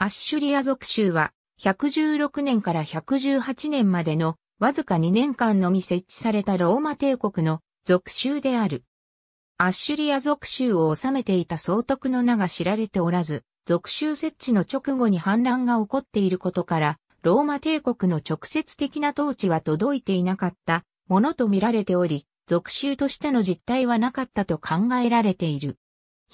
アッシュリア属州は、116年から118年までのわずか2年間のみ設置されたローマ帝国の属州である。アッシュリア属州を治めていた総督の名が知られておらず、属州設置の直後に反乱が起こっていることから、ローマ帝国の直接的な統治は届いていなかったものと見られており、属州としての実態はなかったと考えられている。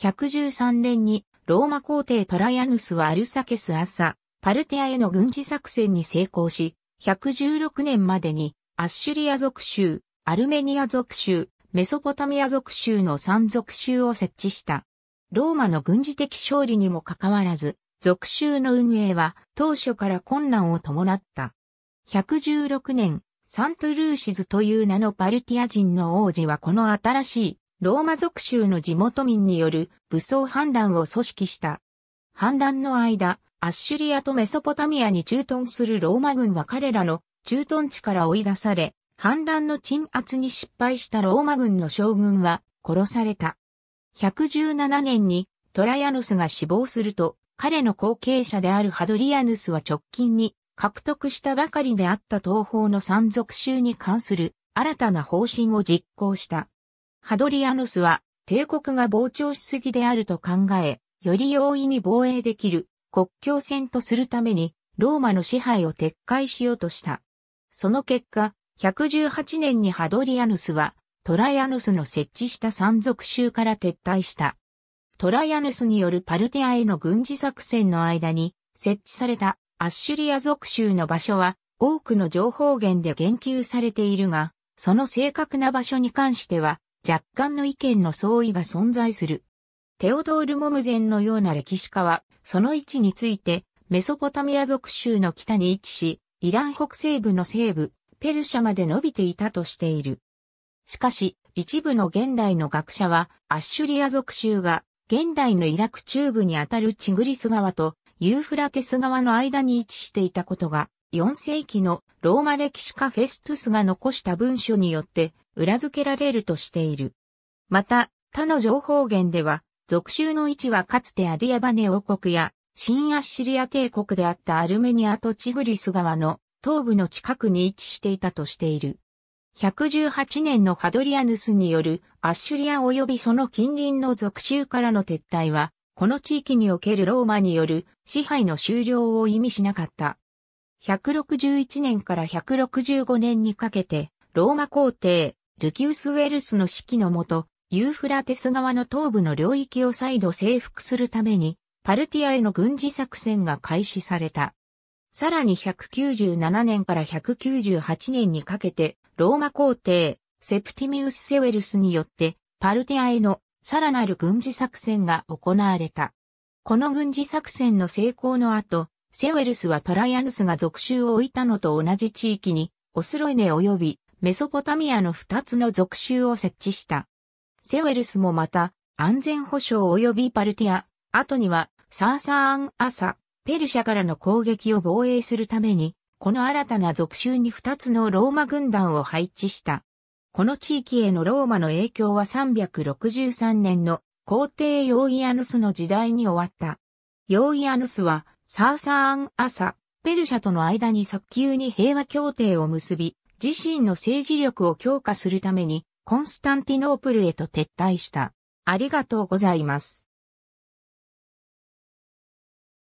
113年にローマ皇帝トライアヌスはアルサケス朝、パルテアへの軍事作戦に成功し、116年までに、アッシュリア属州、アルメニア属州、メソポタミア属州の3属州を設置した。ローマの軍事的勝利にもかかわらず、属州の運営は当初から困難を伴った。116年、サントゥルーシズという名のパルティア人の王子はこの新しいローマ属州の地元民による武装反乱を組織した。反乱の間、アッシュリアとメソポタミアに駐屯するローマ軍は彼らの駐屯地から追い出され、反乱の鎮圧に失敗したローマ軍の将軍は殺された。117年にトラヤヌスが死亡すると、彼の後継者であるハドリアヌスは直近に獲得したばかりであった東方の山賊州に関する新たな方針を実行した。ハドリアヌスは、帝国が膨張しすぎであると考え、より容易に防衛できる国境線とするために、ローマの支配を撤回しようとした。その結果、118年にハドリアヌスは、トライアヌスの設置した山賊州から撤退した。トライアヌスによるパルテアへの軍事作戦の間に設置されたアッシュリア属州の場所は多くの情報源で言及されているが、その正確な場所に関しては若干の意見の相違が存在する。テオドール・モムゼンのような歴史家は、その位置について、メソポタミア属州の北に位置し、イラン北西部の西部、ペルシャまで伸びていたとしている。しかし、一部の現代の学者は、アッシュリア属州が、現代のイラク中部にあたるチグリス川とユーフラテス川の間に位置していたことが、4世紀のローマ歴史家フェストゥスが残した文書によって裏付けられるとしている。また、他の情報源では、属州の位置はかつてアディアバネ王国や、新アッシリア帝国であったアルメニアとチグリス川の東部の近くに位置していたとしている。118年のハドリアヌスによるアッシュリア及びその近隣の属州からの撤退は、この地域におけるローマによる支配の終了を意味しなかった。161年から165年にかけて、ローマ皇帝、ルキウス・ウェルスの指揮のもと、ユーフラテス側の東部の領域を再度征服するために、パルティアへの軍事作戦が開始された。さらに197年から198年にかけて、ローマ皇帝、セプティミウス・セウェルスによって、パルティアへのさらなる軍事作戦が行われた。この軍事作戦の成功の後、セウェルスはトライアヌスが属州を置いたのと同じ地域に、オスロイネ及びメソポタミアの2つの属州を設置した。セウェルスもまた、安全保障及びパルティア、後には、サーサーン・アサ、ペルシャからの攻撃を防衛するために、この新たな属州に2つのローマ軍団を配置した。この地域へのローマの影響は363年の皇帝ヨーイアヌスの時代に終わった。ヨーイアヌスはサーサーン・アサ、ペルシャとの間に早急に平和協定を結び、自身の政治力を強化するためにコンスタンティノープルへと撤退した。ありがとうございます。